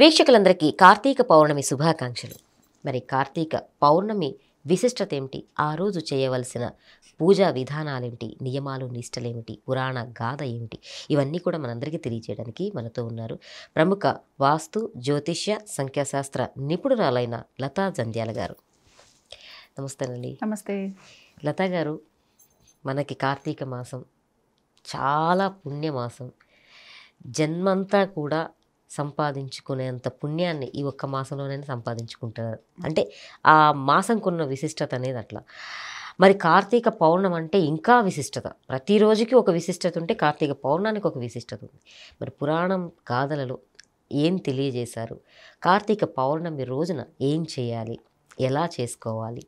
వీక్షకులందరికీ కార్తీక పౌర్ణమి శుభాకాంక్షలు మరి కార్తీక పౌర్ణమి విశిష్టత ఏమిటి ఆ రోజు చేయవలసిన పూజా విధానాలేమిటి నియమాలు నిష్టలేమిటి పురాణ గాథ ఏమిటి ఇవన్నీ కూడా మనందరికీ తెలియజేయడానికి మనతో ఉన్నారు ప్రముఖ వాస్తు జ్యోతిష్య సంఖ్యాశాస్త్ర నిపుణురాలైన లతా జంధ్యాల గారు నమస్తే అండి నమస్తే లతా గారు మనకి కార్తీక మాసం చాలా పుణ్యమాసం జన్మంతా కూడా సంపాదించుకునేంత పుణ్యాన్ని ఈ ఒక్క మాసంలోనే సంపాదించుకుంటారు అంటే ఆ మాసంకున్న విశిష్టత అనేది అట్లా మరి కార్తీక పౌర్ణం అంటే ఇంకా విశిష్టత ప్రతిరోజుకి ఒక విశిష్టత ఉంటే కార్తీక పౌర్ణానికి ఒక విశిష్టత ఉంది మరి పురాణం గాథలలో ఏం తెలియజేశారు కార్తీక పౌర్ణమి రోజున ఏం చేయాలి ఎలా చేసుకోవాలి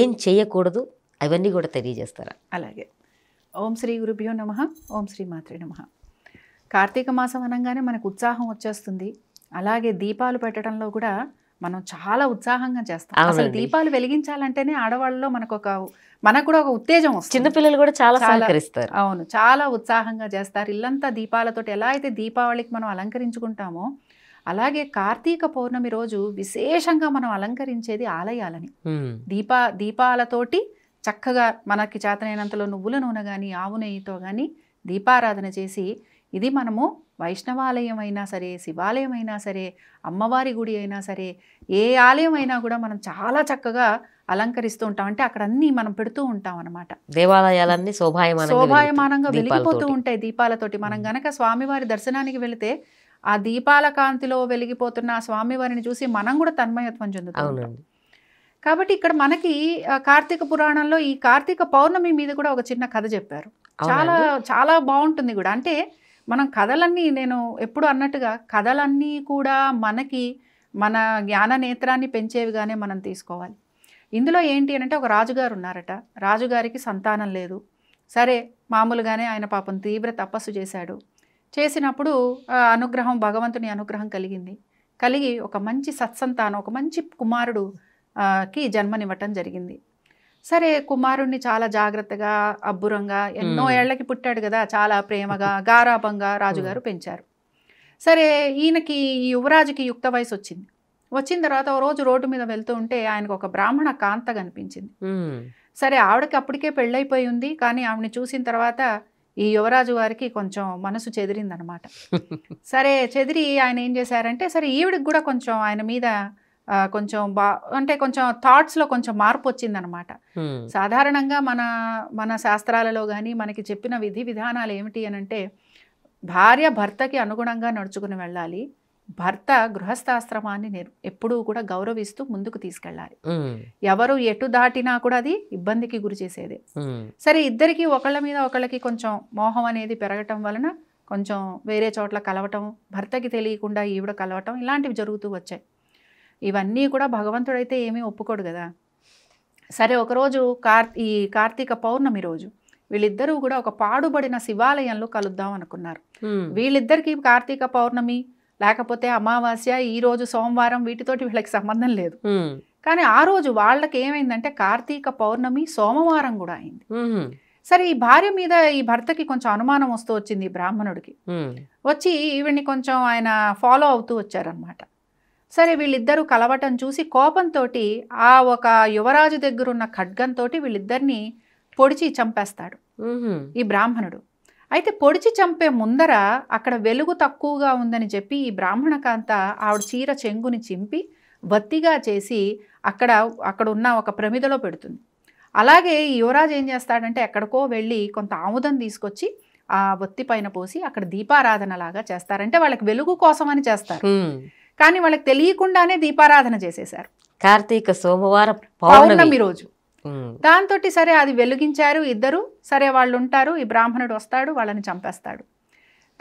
ఏం చేయకూడదు అవన్నీ కూడా తెలియజేస్తారా అలాగే ఓం శ్రీ గురుభ్యో నమ ఓం శ్రీ మాతృ నమ కార్తీక మాసం అనగానే మనకు ఉత్సాహం వచ్చేస్తుంది అలాగే దీపాలు పెట్టడంలో కూడా మనం చాలా ఉత్సాహంగా చేస్తాం అసలు దీపాలు వెలిగించాలంటేనే ఆడవాళ్ళలో మనకు ఒక మనకు కూడా ఒక ఉత్తేజం చిన్నపిల్లలు కూడా చాలా సహకరిస్తారు అవును చాలా ఉత్సాహంగా చేస్తారు ఇల్లంతా దీపాలతో ఎలా అయితే దీపావళికి మనం అలంకరించుకుంటామో అలాగే కార్తీక పౌర్ణమి రోజు విశేషంగా మనం అలంకరించేది ఆలయాలని దీపా దీపాలతోటి చక్కగా మనకి చేతనైనంతలో నువ్వుల నూనె కానీ ఆవు నెయ్యితో కానీ దీపారాధన చేసి ఇది మనము వైష్ణవాలయం అయినా సరే శివాలయం అయినా సరే అమ్మవారి గుడి అయినా సరే ఏ ఆలయం అయినా కూడా మనం చాలా చక్కగా అలంకరిస్తూ ఉంటాం అంటే అక్కడ అన్ని మనం పెడుతూ ఉంటాం అనమాట దేవాలయాలన్నీ శోభాయమానం శోభాయమానంగా వెలిగిపోతూ ఉంటాయి దీపాలతోటి మనం గనక స్వామివారి దర్శనానికి వెళితే ఆ దీపాల కాంతిలో వెలిగిపోతున్న ఆ స్వామివారిని చూసి మనం కూడా తన్మయత్వం చెందుతాం కాబట్టి ఇక్కడ మనకి కార్తీక పురాణంలో ఈ కార్తీక పౌర్ణమి మీద కూడా ఒక చిన్న కథ చెప్పారు చాలా చాలా బాగుంటుంది కూడా అంటే మనం కథలన్నీ నేను ఎప్పుడు అన్నట్టుగా కథలన్నీ కూడా మనకి మన జ్ఞాన నేత్రాన్ని పెంచేవిగానే మనం తీసుకోవాలి ఇందులో ఏంటి అంటే ఒక రాజుగారు ఉన్నారట రాజుగారికి సంతానం లేదు సరే మామూలుగానే ఆయన పాపం తీవ్ర తపస్సు చేశాడు చేసినప్పుడు అనుగ్రహం భగవంతుని అనుగ్రహం కలిగింది కలిగి ఒక మంచి సత్సంతానం ఒక మంచి కుమారుడుకి జన్మనివ్వటం జరిగింది సరే కుమారుణ్ణి చాలా జాగ్రత్తగా అబ్బురంగా ఎన్నో ఏళ్లకి పుట్టాడు కదా చాలా ప్రేమగా గారాభంగా రాజుగారు పెంచారు సరే ఈయనకి ఈ యువరాజుకి యుక్త వయసు వచ్చింది వచ్చిన తర్వాత ఓ రోజు రోడ్డు మీద వెళ్తూ ఉంటే ఆయనకు ఒక బ్రాహ్మణ కాంత కనిపించింది సరే ఆవిడకి అప్పటికే పెళ్ళైపోయి ఉంది కానీ ఆవిడని చూసిన తర్వాత ఈ యువరాజు వారికి కొంచెం మనసు చెదిరిందనమాట సరే చెదిరి ఆయన ఏం చేశారంటే సరే ఈవిడికి కూడా కొంచెం ఆయన మీద కొంచెం బా అంటే కొంచెం థాట్స్లో కొంచెం మార్పు వచ్చిందనమాట సాధారణంగా మన మన శాస్త్రాలలో కానీ మనకి చెప్పిన విధి విధానాలు ఏమిటి అని అంటే భార్య భర్తకి అనుగుణంగా నడుచుకుని వెళ్ళాలి భర్త గృహస్థాశ్రమాన్ని ఎప్పుడూ కూడా గౌరవిస్తూ ముందుకు తీసుకెళ్ళాలి ఎవరు ఎటు దాటినా కూడా అది ఇబ్బందికి గురి చేసేదే సరే ఇద్దరికి ఒకళ్ళ మీద ఒకళ్ళకి కొంచెం మోహం అనేది పెరగటం వలన కొంచెం వేరే చోట్ల కలవటం భర్తకి తెలియకుండా ఈవిడ కలవటం ఇలాంటివి జరుగుతూ వచ్చాయి ఇవన్నీ కూడా భగవంతుడైతే ఏమీ ఒప్పుకోడు కదా సరే ఒకరోజు కార్ ఈ కార్తీక పౌర్ణమి రోజు వీళ్ళిద్దరూ కూడా ఒక పాడుబడిన శివాలయంలో కలుద్దాం అనుకున్నారు వీళ్ళిద్దరికీ కార్తీక పౌర్ణమి లేకపోతే అమావాస్య ఈ రోజు సోమవారం వీటితోటి వీళ్ళకి సంబంధం లేదు కానీ ఆ రోజు వాళ్ళకి ఏమైందంటే కార్తీక పౌర్ణమి సోమవారం కూడా అయింది సరే ఈ భార్య మీద ఈ భర్తకి కొంచెం అనుమానం వస్తూ వచ్చింది బ్రాహ్మణుడికి వచ్చి ఈవిడ్ని కొంచెం ఆయన ఫాలో అవుతూ వచ్చారనమాట సరే వీళ్ళిద్దరూ కలవటం చూసి కోపంతో ఆ ఒక యువరాజు దగ్గరున్న ఖడ్గంతో వీళ్ళిద్దరిని పొడిచి చంపేస్తాడు ఈ బ్రాహ్మణుడు అయితే పొడిచి చంపే ముందర అక్కడ వెలుగు తక్కువగా ఉందని చెప్పి ఈ బ్రాహ్మణ కాంత ఆవిడ చీర చెంగుని చింపి వత్తిగా చేసి అక్కడ అక్కడ ఉన్న ఒక ప్రమిదలో పెడుతుంది అలాగే యువరాజు ఏం చేస్తాడంటే ఎక్కడికో వెళ్ళి కొంత ఆముదం తీసుకొచ్చి ఆ వత్తి పైన పోసి అక్కడ దీపారాధన లాగా చేస్తారంటే వాళ్ళకి వెలుగు కోసమని చేస్తారు కానీ వాళ్ళకి తెలియకుండానే దీపారాధన చేసేశారు కార్తీక సోమవారం పౌర్ణమి రోజు దాంతో సరే అది వెలిగించారు ఇద్దరు సరే వాళ్ళు ఉంటారు ఈ బ్రాహ్మణుడు వస్తాడు వాళ్ళని చంపేస్తాడు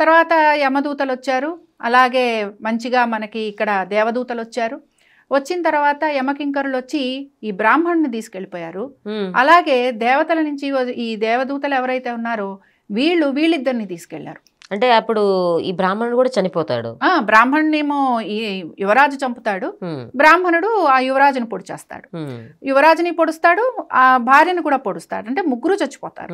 తర్వాత యమదూతలు వచ్చారు అలాగే మంచిగా మనకి ఇక్కడ దేవదూతలు వచ్చారు వచ్చిన తర్వాత యమకింకరులు వచ్చి ఈ బ్రాహ్మణుని తీసుకెళ్ళిపోయారు అలాగే దేవతల నుంచి ఈ దేవదూతలు ఎవరైతే ఉన్నారో వీళ్ళు వీళ్ళిద్దరిని తీసుకెళ్లారు అంటే అప్పుడు ఈ బ్రాహ్మణుడు కూడా చనిపోతాడు ఏమో ఈ యువరాజు చంపుతాడు బ్రాహ్మణుడు ఆ యువరాజుని పొడి చేస్తాడు యువరాజుని పొడుస్తాడు ఆ భార్యను కూడా పొడుస్తాడు అంటే ముగ్గురు చచ్చిపోతారు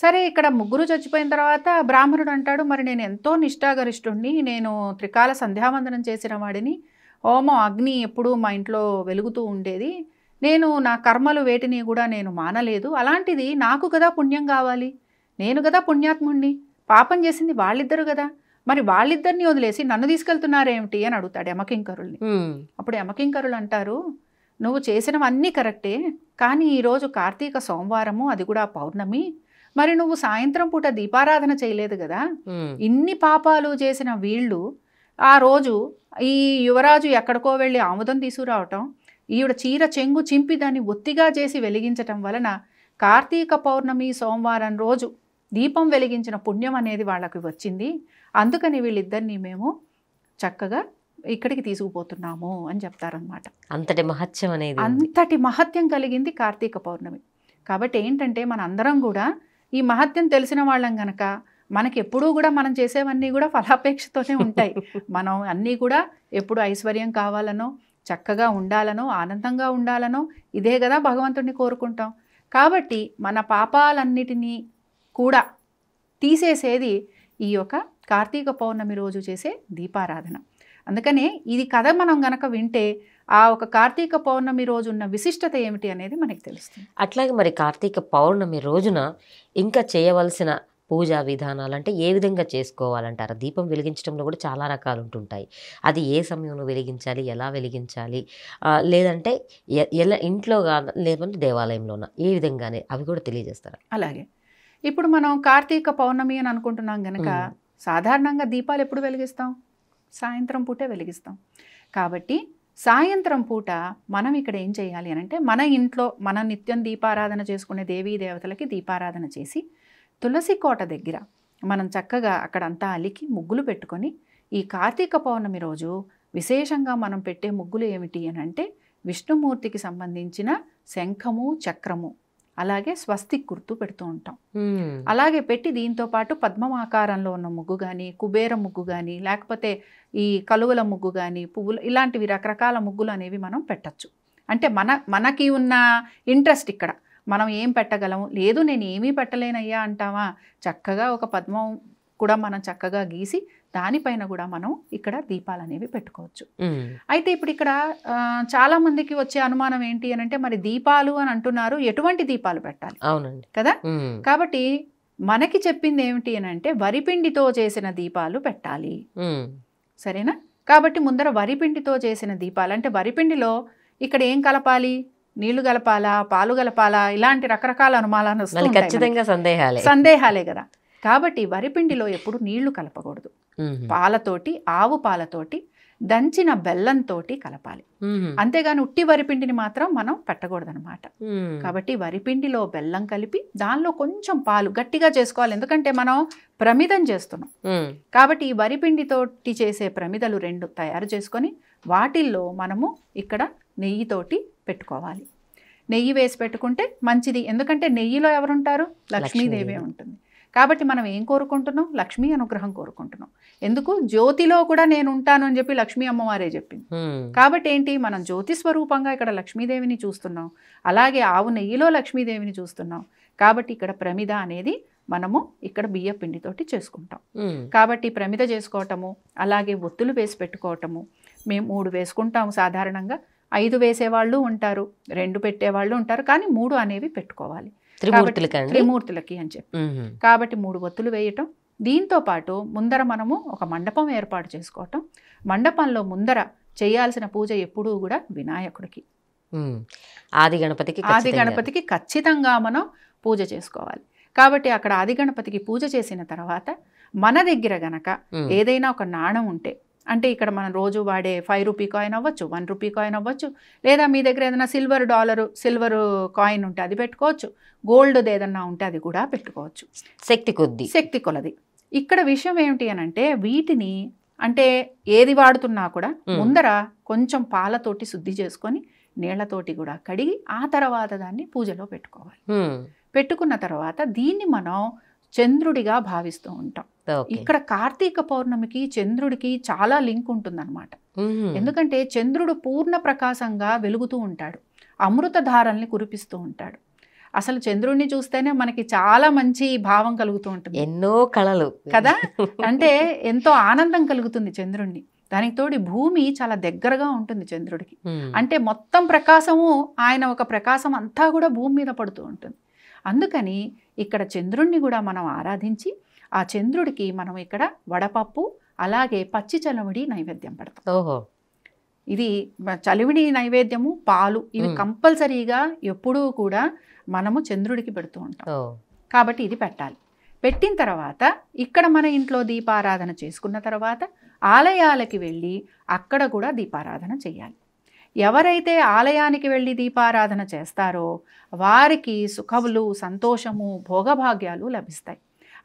సరే ఇక్కడ ముగ్గురు చచ్చిపోయిన తర్వాత బ్రాహ్మణుడు అంటాడు మరి నేను ఎంతో నిష్ఠాగరిష్ఠుణ్ణి నేను త్రికాల సంధ్యావందనం చేసిన వాడిని హోమం అగ్ని ఎప్పుడూ మా ఇంట్లో వెలుగుతూ ఉండేది నేను నా కర్మలు వేటిని కూడా నేను మానలేదు అలాంటిది నాకు కదా పుణ్యం కావాలి నేను కదా పుణ్యాత్ముణ్ణి పాపం చేసింది వాళ్ళిద్దరు కదా మరి వాళ్ళిద్దరిని వదిలేసి నన్ను తీసుకెళ్తున్నారేమిటి అని అడుగుతాడు యమకింకరుల్ని అప్పుడు యమకింకరులు అంటారు నువ్వు చేసినవన్నీ కరెక్టే కానీ ఈరోజు కార్తీక సోమవారము అది కూడా పౌర్ణమి మరి నువ్వు సాయంత్రం పూట దీపారాధన చేయలేదు కదా ఇన్ని పాపాలు చేసిన వీళ్ళు ఆ రోజు ఈ యువరాజు ఎక్కడికో వెళ్ళి ఆముదం తీసుకురావటం ఈవిడ చీర చెంగు చింపి దాన్ని ఒత్తిగా చేసి వెలిగించటం వలన కార్తీక పౌర్ణమి సోమవారం రోజు దీపం వెలిగించిన పుణ్యం అనేది వాళ్ళకి వచ్చింది అందుకని వీళ్ళిద్దరిని మేము చక్కగా ఇక్కడికి తీసుకుపోతున్నాము అని చెప్తారనమాట అంతటి మహత్యం అనేది అంతటి మహత్యం కలిగింది కార్తీక పౌర్ణమి కాబట్టి ఏంటంటే మన అందరం కూడా ఈ మహత్యం తెలిసిన వాళ్ళం గనక మనకి ఎప్పుడూ కూడా మనం చేసేవన్నీ కూడా ఫలాపేక్షతోనే ఉంటాయి మనం అన్నీ కూడా ఎప్పుడు ఐశ్వర్యం కావాలనో చక్కగా ఉండాలనో ఆనందంగా ఉండాలనో ఇదే కదా భగవంతుడిని కోరుకుంటాం కాబట్టి మన పాపాలన్నిటినీ కూడా తీసేసేది ఈ యొక్క కార్తీక పౌర్ణమి రోజు చేసే దీపారాధన అందుకనే ఇది కథ మనం గనక వింటే ఆ ఒక కార్తీక పౌర్ణమి రోజు ఉన్న విశిష్టత ఏమిటి అనేది మనకి తెలుస్తుంది అట్లాగే మరి కార్తీక పౌర్ణమి రోజున ఇంకా చేయవలసిన పూజా విధానాలు అంటే ఏ విధంగా చేసుకోవాలంటారు దీపం వెలిగించడంలో కూడా చాలా రకాలు ఉంటుంటాయి అది ఏ సమయంలో వెలిగించాలి ఎలా వెలిగించాలి లేదంటే ఎలా ఇంట్లో కాదు లేదంటే దేవాలయంలోన ఏ విధంగానే అవి కూడా తెలియజేస్తారు అలాగే ఇప్పుడు మనం కార్తీక పౌర్ణమి అని అనుకుంటున్నాం గనక సాధారణంగా దీపాలు ఎప్పుడు వెలిగిస్తాం సాయంత్రం పూటే వెలిగిస్తాం కాబట్టి సాయంత్రం పూట మనం ఇక్కడ ఏం చేయాలి అని అంటే మన ఇంట్లో మన నిత్యం దీపారాధన చేసుకునే దేవీ దేవతలకి దీపారాధన చేసి తులసి కోట దగ్గర మనం చక్కగా అక్కడంతా అలికి ముగ్గులు పెట్టుకొని ఈ కార్తీక పౌర్ణమి రోజు విశేషంగా మనం పెట్టే ముగ్గులు ఏమిటి అని అంటే విష్ణుమూర్తికి సంబంధించిన శంఖము చక్రము అలాగే స్వస్తిక్ గుర్తు పెడుతూ ఉంటాం అలాగే పెట్టి దీంతో పాటు పద్మం ఆకారంలో ఉన్న ముగ్గు కానీ కుబేర ముగ్గు కానీ లేకపోతే ఈ కలువల ముగ్గు కానీ పువ్వులు ఇలాంటివి రకరకాల ముగ్గులు అనేవి మనం పెట్టచ్చు అంటే మన మనకి ఉన్న ఇంట్రెస్ట్ ఇక్కడ మనం ఏం పెట్టగలము లేదు నేను ఏమీ పెట్టలేనయ్యా అంటావా చక్కగా ఒక పద్మం కూడా మనం చక్కగా గీసి దానిపైన కూడా మనం ఇక్కడ దీపాలు అనేవి పెట్టుకోవచ్చు అయితే ఇప్పుడు ఇక్కడ చాలా మందికి వచ్చే అనుమానం ఏంటి అని అంటే మరి దీపాలు అని అంటున్నారు ఎటువంటి దీపాలు పెట్టాలి అవునండి కదా కాబట్టి మనకి చెప్పింది ఏమిటి అని అంటే వరిపిండితో చేసిన దీపాలు పెట్టాలి సరేనా కాబట్టి ముందర వరిపిండితో చేసిన దీపాలు అంటే వరిపిండిలో ఇక్కడ ఏం కలపాలి నీళ్లు కలపాలా పాలు కలపాలా ఇలాంటి రకరకాల అనుమానాలు వస్తాయి సందేహాలే సందేహాలే కదా కాబట్టి వరిపిండిలో ఎప్పుడు నీళ్లు కలపకూడదు పాలతోటి ఆవు పాలతోటి దంచిన బెల్లంతో కలపాలి అంతేగాని ఉట్టి వరిపిండిని మాత్రం మనం పెట్టకూడదనమాట కాబట్టి వరిపిండిలో బెల్లం కలిపి దానిలో కొంచెం పాలు గట్టిగా చేసుకోవాలి ఎందుకంటే మనం ప్రమిదం చేస్తున్నాం కాబట్టి ఈ వరిపిండితోటి చేసే ప్రమిదలు రెండు తయారు చేసుకొని వాటిల్లో మనము ఇక్కడ నెయ్యితోటి పెట్టుకోవాలి నెయ్యి వేసి పెట్టుకుంటే మంచిది ఎందుకంటే నెయ్యిలో ఎవరుంటారు లక్ష్మీదేవి ఉంటుంది కాబట్టి మనం ఏం కోరుకుంటున్నాం లక్ష్మీ అనుగ్రహం కోరుకుంటున్నాం ఎందుకు జ్యోతిలో కూడా నేను ఉంటాను అని చెప్పి లక్ష్మీ అమ్మవారే చెప్పింది కాబట్టి ఏంటి మనం జ్యోతి స్వరూపంగా ఇక్కడ లక్ష్మీదేవిని చూస్తున్నాం అలాగే ఆవు నెయ్యిలో లక్ష్మీదేవిని చూస్తున్నాం కాబట్టి ఇక్కడ ప్రమిద అనేది మనము ఇక్కడ బియ్య పిండితోటి చేసుకుంటాం కాబట్టి ప్రమిద చేసుకోవటము అలాగే ఒత్తులు వేసి పెట్టుకోవటము మేము మూడు వేసుకుంటాము సాధారణంగా ఐదు వేసేవాళ్ళు ఉంటారు రెండు పెట్టేవాళ్ళు ఉంటారు కానీ మూడు అనేవి పెట్టుకోవాలి త్రిమూర్తులకి అని చెప్పి కాబట్టి మూడు ఒత్తులు వేయటం దీంతో పాటు ముందర మనము ఒక మండపం ఏర్పాటు చేసుకోవటం మండపంలో ముందర చేయాల్సిన పూజ ఎప్పుడూ కూడా వినాయకుడికి ఆది గణపతికి ఆది గణపతికి ఖచ్చితంగా మనం పూజ చేసుకోవాలి కాబట్టి అక్కడ ఆది గణపతికి పూజ చేసిన తర్వాత మన దగ్గర గనక ఏదైనా ఒక నాణం ఉంటే అంటే ఇక్కడ మనం రోజు వాడే ఫైవ్ రూపీ కాయిన్ అవ్వచ్చు వన్ రూపీ కాయిన్ అవ్వచ్చు లేదా మీ దగ్గర ఏదైనా సిల్వర్ డాలరు సిల్వర్ కాయిన్ ఉంటే అది పెట్టుకోవచ్చు గోల్డ్ ఏదన్నా ఉంటే అది కూడా పెట్టుకోవచ్చు శక్తి కొద్ది శక్తి కొలది ఇక్కడ విషయం ఏమిటి అని అంటే వీటిని అంటే ఏది వాడుతున్నా కూడా ముందర కొంచెం పాలతోటి శుద్ధి చేసుకొని నీళ్లతోటి కూడా కడిగి ఆ తర్వాత దాన్ని పూజలో పెట్టుకోవాలి పెట్టుకున్న తర్వాత దీన్ని మనం చంద్రుడిగా భావిస్తూ ఉంటాం ఇక్కడ కార్తీక పౌర్ణమికి చంద్రుడికి చాలా లింక్ ఉంటుందన్నమాట ఎందుకంటే చంద్రుడు పూర్ణ ప్రకాశంగా వెలుగుతూ ఉంటాడు అమృత ధారల్ని కురిపిస్తూ ఉంటాడు అసలు చంద్రుడిని చూస్తేనే మనకి చాలా మంచి భావం కలుగుతూ ఉంటుంది ఎన్నో కళలు కదా అంటే ఎంతో ఆనందం కలుగుతుంది చంద్రుణ్ణి దానికి తోడి భూమి చాలా దగ్గరగా ఉంటుంది చంద్రుడికి అంటే మొత్తం ప్రకాశము ఆయన ఒక ప్రకాశం అంతా కూడా భూమి మీద పడుతూ ఉంటుంది అందుకని ఇక్కడ చంద్రుణ్ణి కూడా మనం ఆరాధించి ఆ చంద్రుడికి మనం ఇక్కడ వడపప్పు అలాగే పచ్చి చలవిడి నైవేద్యం పెడతాం ఓహో ఇది చలివిడి నైవేద్యము పాలు ఇవి కంపల్సరీగా ఎప్పుడూ కూడా మనము చంద్రుడికి పెడుతూ ఉంటాం కాబట్టి ఇది పెట్టాలి పెట్టిన తర్వాత ఇక్కడ మన ఇంట్లో దీపారాధన చేసుకున్న తర్వాత ఆలయాలకి వెళ్ళి అక్కడ కూడా దీపారాధన చేయాలి ఎవరైతే ఆలయానికి వెళ్ళి దీపారాధన చేస్తారో వారికి సుఖములు సంతోషము భోగభాగ్యాలు లభిస్తాయి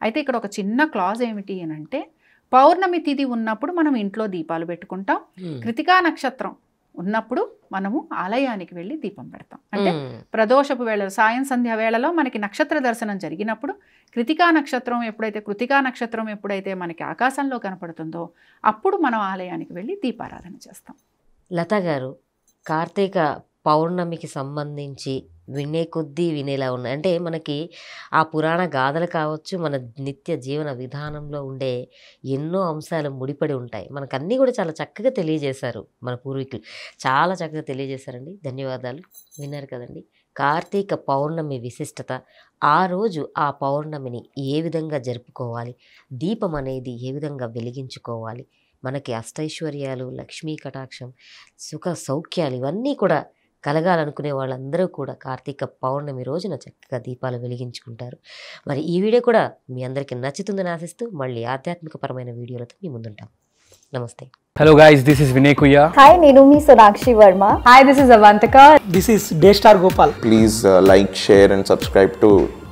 అయితే ఇక్కడ ఒక చిన్న క్లాజ్ ఏమిటి అని అంటే పౌర్ణమి తిథి ఉన్నప్పుడు మనం ఇంట్లో దీపాలు పెట్టుకుంటాం కృతికా నక్షత్రం ఉన్నప్పుడు మనము ఆలయానికి వెళ్ళి దీపం పెడతాం అంటే ప్రదోషపు వేళ సాయం సంధ్య వేళలో మనకి నక్షత్ర దర్శనం జరిగినప్పుడు కృతికా నక్షత్రం ఎప్పుడైతే కృతికా నక్షత్రం ఎప్పుడైతే మనకి ఆకాశంలో కనపడుతుందో అప్పుడు మనం ఆలయానికి వెళ్ళి దీపారాధన చేస్తాం లత గారు కార్తీక పౌర్ణమికి సంబంధించి వినే కొద్దీ వినేలా ఉన్నాయి అంటే మనకి ఆ పురాణ గాథలు కావచ్చు మన నిత్య జీవన విధానంలో ఉండే ఎన్నో అంశాలు ముడిపడి ఉంటాయి మనకు అన్నీ కూడా చాలా చక్కగా తెలియజేశారు మన పూర్వీకులు చాలా చక్కగా తెలియజేశారండి ధన్యవాదాలు విన్నారు కదండి కార్తీక పౌర్ణమి విశిష్టత ఆ రోజు ఆ పౌర్ణమిని ఏ విధంగా జరుపుకోవాలి దీపం అనేది ఏ విధంగా వెలిగించుకోవాలి మనకి అష్టైశ్వర్యాలు లక్ష్మీ కటాక్షం సుఖ సౌఖ్యాలు ఇవన్నీ కూడా కలగాలనుకునే వాళ్ళందరూ కూడా కార్తీక పౌర్ణమి రోజున చక్కగా దీపాలు వెలిగించుకుంటారు మరి ఈ వీడియో కూడా మీ అందరికీ నచ్చుతుందని ఆశిస్తూ మళ్ళీ ఆధ్యాత్మికపరమైన వీడియోలతో మీ ముందుంటాం నమస్తే hello guys this is Vinay Kuyya hi నేను మీ Sonakshi Varma hi this is Avantika this is day star Gopal please like share and subscribe to